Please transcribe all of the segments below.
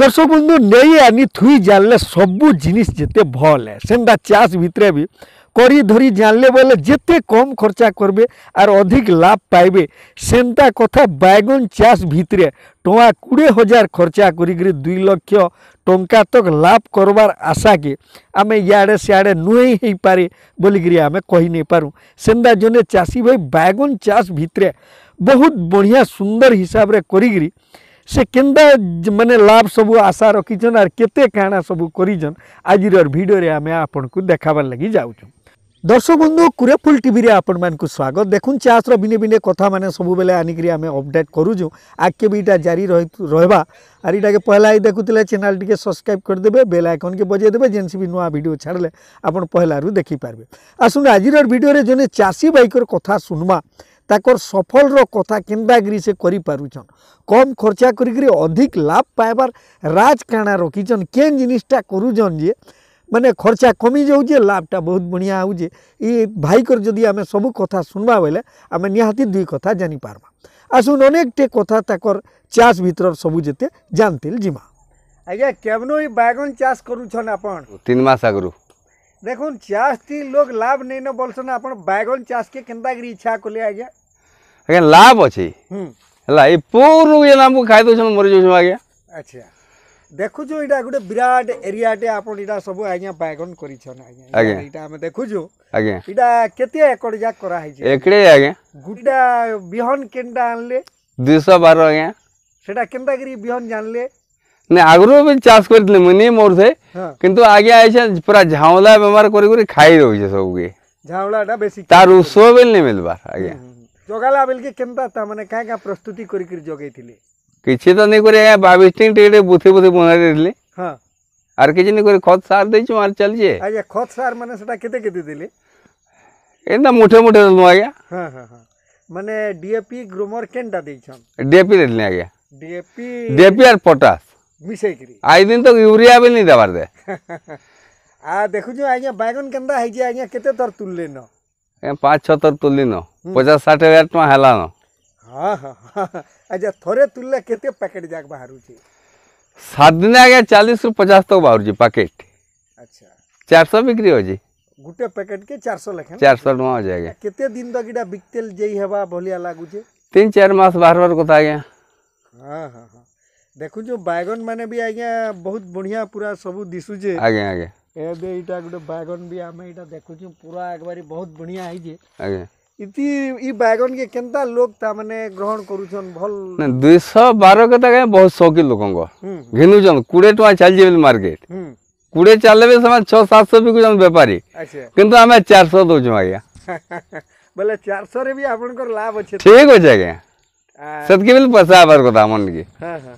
দর্শক বন্ধু নেই আনি থুই জানলে সবু জিনিস যেতে ভলে সেটা চাষ ভিতরে বি করি ধরি জানলে বলে যেতে কম খরচা করবে আর অধিক লাভ পাইবে সেটা কথা বাইগন চাষ ভিতরে টঙ্কা কুড়ি হাজার খরচা করি দুই লক্ষ টঙ্কা তক লাভ করবার আশাকে আমি ইয়াড়ে সিয়াড়ে নুহেই হয়ে পারে বলিকি আমি কই নাই পারু সেটা জনে চাষী ভাই বাইগন চাষ ভিতরে বহুত বঢ়িয়া সুন্দর হিসাবে করিকি সে কেন্তা মানে লাভ সবু আশা রকিছন আর কেতে কাণা সবু করিছন আজির ভিডিওরে আমি আপনার দেখাবার লাগি যাওছুঁ দর্শক বন্ধু কুরেফুল টিভি আপন মানুষ স্বাগত দেখুন চাষর ভিনে ভিনে কথা মানে সবুলে আনিকি আমি অপডেট করুছু আগে বি এটা জারি রহবা আর এটাকে পহলা দেখুলে চ্যানেল টিকে সবসক্রাইব করেদেবে বেল আইকনকে বজাই দেবে যেমনি বি নয় ভিডিও ছাড়লে আপনার পহলার দেখিপারবে আসুন আজির ভিডিওরে জনে চাষী বাইকর কথা শুনবা ତାଙ୍କର ସଫଳର କଥା କେନ୍ତାକିରି ସେ କରିପାରୁଛନ୍ କମ୍ ଖର୍ଚ୍ଚା କରିକିରି ଅଧିକ ଲାଭ ପାଇବାର ରାଜ କାଣା ରଖିଛନ୍ କେନ୍ ଜିନିଷଟା କରୁଛନ୍ ଯେ ମାନେ ଖର୍ଚ୍ଚା କମି ଯାଉଛେ ଲାଭଟା ବହୁତ ବଢ଼ିଆ ହେଉଛେ ଇ ଭାଇକର ଯଦି ଆମେ ସବୁ କଥା ଶୁଣବା ବୋଇଲେ ଆମେ ନିହାତି ଦୁଇ କଥା ଜାଣିପାର୍ମା ଆସୁନ୍ ଅନେକଟେ କଥା ତାଙ୍କର ଚାଷ ଭିତରର ସବୁ ଯେତେ ଜାଣିଥିଲି ଯିମା ଆଜ୍ଞା କେବନୁ ଏଇ ବାଇଗଣ ଚାଷ କରୁଛନ୍ ଆପଣ ତିନି ମାସ ଆଗରୁ দেখুন চাষটি লোক লাভ নেই না বলছেন আপনার বাইগন চাষকে কেন্তা করে ইচ্ছা কলে আজ্ঞা আজ্ঞা লাভ আছে ହେଲା ଏ ପୁରୁ ଯେନ୍ ଆମକୁ ଖାଇ ଦେଉଛନ୍ ମରିଯାଉଛନ୍ ଆଜ୍ଞା ଆଚ୍ଛା ଦେଖୁଛୁ ଏଇଟା ଗୋଟେ ବିରାଟ ଏରିଆଟେ ଆପଣ ଏଇଟା ସବୁ ଆଜ୍ଞା ବାଇଗଣ କରିଛନ୍ ଆଜ୍ଞା ଆଜ୍ଞା ଏଇଟା ଆମେ ଦେଖୁଛୁ ଆଜ୍ଞା ଏଇଟା କେତେ ଏକଡ଼ ଯାକ କରାହେଇଛି ଏକଡ଼େ ଆଜ୍ଞା ଗୁଟା ବିହନ କେନ୍ଟା ଆଣିଲେ ଦୁଇଶହ ବାର ଆଜ୍ଞା ସେଟା କେନ୍ତା କରି ବିହନ ଜାଣିଲେ না আগরু বি চাষ করিলে মুনি মোরছে কিন্তু আগে আইছে পুরা ঝাওলা বেমার করি করি খাই দউছে সবকে ঝাওলাটা বেশি তার উৎস বিল নি মিলবার আগে জগালা বেলকে কেনতা তা মানে কা কা প্রস্তুতি করি করি জগাইছিলে কিছু তো নেই করে আগে বাবিস্টিং টেটে বুথে বুথে বনাই দিলে হ্যাঁ আর কিছু নেই করে খত সার দেইছো আর চলছে আগে খত সার মানে সেটা কেতে কেতে দিলে এটা মুঠে মুঠে দিলু আগে হ্যাঁ হ্যাঁ হ্যাঁ মানে ডিএপি গ্রোমর কেনটা দেইছন ডিএপি দিলে আগে ডিএপি ডিএপি আর পটাশ ମିଶେଇକିରି ଆଇଦିନ ତ ୟୁରିଆ ବି ନେଇ ଦେବାର ଦେ ଆ ଦେଖୁଛୁ ଆଜ୍ଞା ବାଇଗଣ କେନ୍ତା ହେଇଛି ଆଜ୍ଞା କେତେ ଥର ତୁଲିନ ପାଞ୍ଚ ଛଅ ଥର ତୁଲିନ ପଚାଶ ଷାଠିଏ ହଜାର ଟଙ୍କା ହେଲାନ ହଁ ହଁ ଆଚ୍ଛା ଥରେ ତୁଲିଲେ କେତେ ପ୍ୟାକେଟ୍ ଯାକ ବାହାରୁଛି ସାତ ଦିନ ଆଜ୍ଞା ଚାଳିଶରୁ ପଚାଶ ତକ ବାହାରୁଛି ପ୍ୟାକେଟ୍ ଆଚ୍ଛା ଚାରିଶହ ବିକ୍ରି ହେଉଛି ଗୋଟେ ପ୍ୟାକେଟ୍ କେ ଚାରିଶହ ଲେଖା ଚାରିଶହ ଟଙ୍କା ଅଛି ଆଜ୍ଞା କେତେ ଦିନ ତକ ଏଇଟା ବିକ୍ତେଲ ଯେଇ ହେବା ଭଳିଆ ଲାଗୁଛି ତିନି ଚାରି ମାସ ବାହାରବାର କଥା ଆଜ୍ଞା ହଁ ହଁ ହଁ ଦେଖୁଛୁ ବାଇଗଣ ମାନେ ବି ଆଜ୍ଞା ବହୁତ ବଢ଼ିଆ ପୁରା ସବୁ ଦିଶୁଛେ ଆଜ୍ଞା ଆଜ୍ଞା ଏବେ ଏଇଟା ଗୋଟେ ବାଇଗଣ ବି ଆମେ ଏଇଟା ଦେଖୁଛୁ ପୁରା ଏକବାରେ ବହୁତ ବଢ଼ିଆ ହେଇଛେ ଆଜ୍ଞା ଇତି ଇ ବାଇଗଣ କେ କେନ୍ତା ଲୋକ ତା ମାନେ ଗ୍ରହଣ କରୁଛନ୍ ଭଲ ଦୁଇଶହ ବାର କଥା କାଇଁ ବହୁତ ସୌକି ଲୋକଙ୍କ ଘିନୁଛନ୍ କୋଡ଼ିଏ ଟଙ୍କା ଚାଲିଛି ବୋଲି ମାର୍କେଟ କୋଡ଼ିଏ ଚାଲିବେ ସେମାନେ ଛଅ ସାତଶହ ବିକୁଛନ୍ ବେପାରୀ କିନ୍ତୁ ଆମେ ଚାରିଶହ ଦଉଛୁ ଆଜ୍ଞା ବୋଲେ ଚାରିଶହରେ ବି ଆପଣଙ୍କର ଲାଭ ଅଛି ଠିକ୍ ଅଛି ଆଜ୍ଞା ସେତିକି ବେଲେ ପଇସା ହେବାର କଥା ଆମର ନିକେ ହଁ ହଁ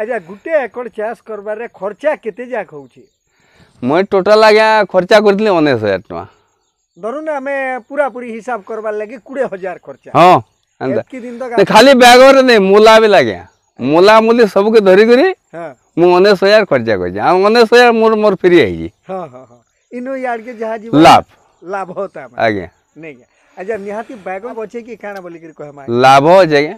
আচ্ছা গোটে একর চাষ করবার খরচা কেতে যাক হচ্ছে মই টোটাল আজ্ঞা খরচা করেছিলি উনিশ হাজার টাকা ধরুন আমি পুরাপুরি হিসাব করবার লাগে কোড়িয়ে হাজার খরচা হ্যাঁ এতকি দিন তো খালি ব্যাগরে নেই মূলা বি লাগে মূলা মূলি সবকে ধরি করি মু উনিশ হাজার খরচা করছি আর উনিশ হাজার মোর মোর ফ্রি হয়েছি হ্যাঁ হ্যাঁ হ্যাঁ ইনো ইয়াড়কে যাহা জীবন লাভ লাভ হতা আজ্ঞা নেই আচ্ছা নিহাতি ব্যাগ বচে কি কানা বলি করি কহমা লাভ হয়ে যায়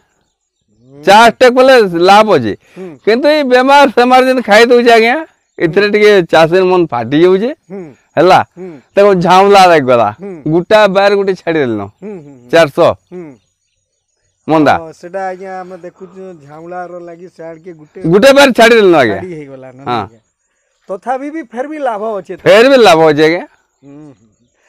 चार टेक बोले लाभ अच्छे हम्म। किंतु बेमार सेमार जिन खाई दूजे तो आ इतने टिके मन फाटी हो जे हैला तेरे को झामला रख गया गुट्टा बैर हम्म, हम्म, चार मंदा हाँ। तो भी भी फिर भी लाभ हो जे तो। भी लाभ हो जाएगा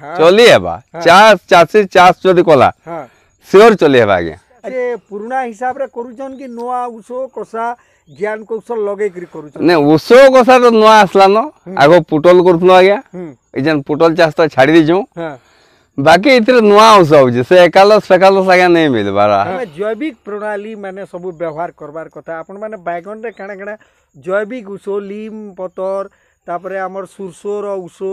हाँ। चली हाँ। हाँ। कौशल लगे करी करू तो नोआ असला नो हम्म। हम्म। तो बाकी इतरे नहीं मिल जैविक प्रणाली माने सब व्यवहार करबार बैगन जैविक उसो लीम पतर तापर हमर सुरसोर उसो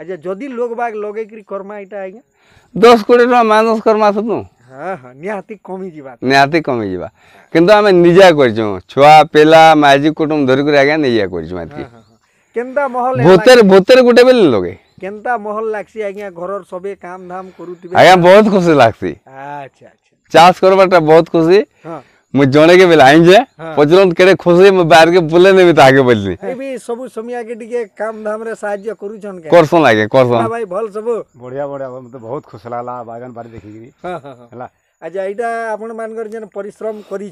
ଆଚ୍ଛା ଯଦି ଲୋକ ବାଗ ଲଗେଇକିରି କର୍ମା ଏଇଟା ଆଜ୍ଞା ଦଶ କୋଡ଼ିଏ ଟଙ୍କା ମାଇନସ୍ କର୍ମା ସୁନୁ ହଁ ହଁ ନିହାତି କମିଯିବା ନିହାତି କମିଯିବା କିନ୍ତୁ ଆମେ ନିଜେ କରିଛୁ ଛୁଆ ପିଲା ମାଝି କୁଟୁମ୍ବ ଧରିକରି ଆଜ୍ଞା ନିଜେ କରିଛୁ ଏତିକି କେନ୍ତା ମହଲ ଭୋତରେ ଭୋତରେ ଗୋଟେ ବେଲେ ଲଗେଇ କେନ୍ତା ମହଲ ଲାଗ୍ସି ଆଜ୍ଞା ଘରର ସବେ କାମ ଧାମ କରୁଥିବେ ଆଜ୍ଞା ବହୁତ ଖୁସି ଲାଗ୍ସି ଆଚ୍ଛା ଆଚ୍ଛା ଚାଷ କରବାଟା ବହୁତ ଖୁସି ହଁ जोणे के बेल आइंजे पचरन केडे खुशी में बाहर के बुले ने बिता के बोलली एबी सब समिया के टिके काम धाम रे साहाय्य करू छन के करसन लागे करसन हाँ भाई भल सब बढ़िया बढ़िया मतलब बहुत खुश लागला बागन बारी देखि गिरी हला अच्छा एटा आपण मानकर जन परिश्रम करी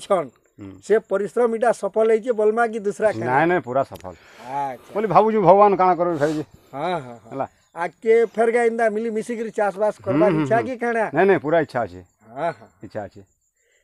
हम्म। से परिश्रम इटा सफल है बोलमा कि दूसरा नहीं नहीं पूरा सफल अच्छा। बोली भावुछु भगवान कहाँ करो भाई जी हाँ हाँ हाँ आके फेर गए इंदा मिली मिसी गिरी चासबास बास करवा हम्म, इच्छा हम्म, की कहना नहीं नहीं पूरा इच्छा अच्छे हाँ, हाँ। इच्छा अच्छे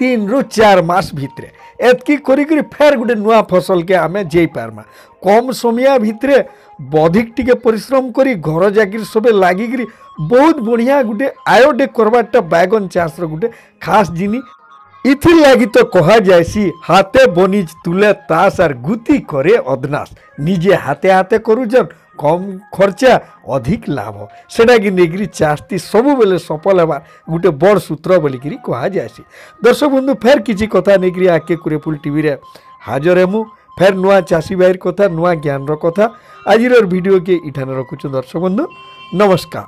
তিনরু ଚାର ମାସ ଭିତରେ ଏତ୍କି କରିକିରି ଫେର୍ ଗୋଟେ ନୂଆ ଫସଲକେ ଆମେ ଯେଇ ପାର୍ମା କମ୍ ସମୟ ଭିତରେ ବଧିକ ଟିକେ ପରିଶ୍ରମ କରି ଘର ଜାକିରି ସବେ ଲାଗିକିରି ବହୁତ ବଢ଼ିଆ ଗୋଟେ ଆୟଟେ କର୍ବାର୍ଟା ବାଇଗନ୍ ଚାଷର ଗୋଟେ ଖାସ୍ ଜିନି ইথির লাগি তো কহা যাইসি হাতে বনিজ তুলে তাস আর গুতি করে অদনাস নিজে হাতে হাতে করুজন কম খরচা অধিক লাভ সেটাকে নেইকি চাষটি সবুবেলে সফল হবার গোটে বড় সূত্র বলিকি কুহযাসি দর্শক বন্ধু ফের কিছু কথা নেইকি আগে কুরেপুল টিভিরে হাজর হেমু ফের নূয়া চাষী ভাইয়ের কথা নূয়া জ্ঞানর কথা আজির ভিডিওকে ইঠানে রখুছু দর্শক বন্ধু নমস্কার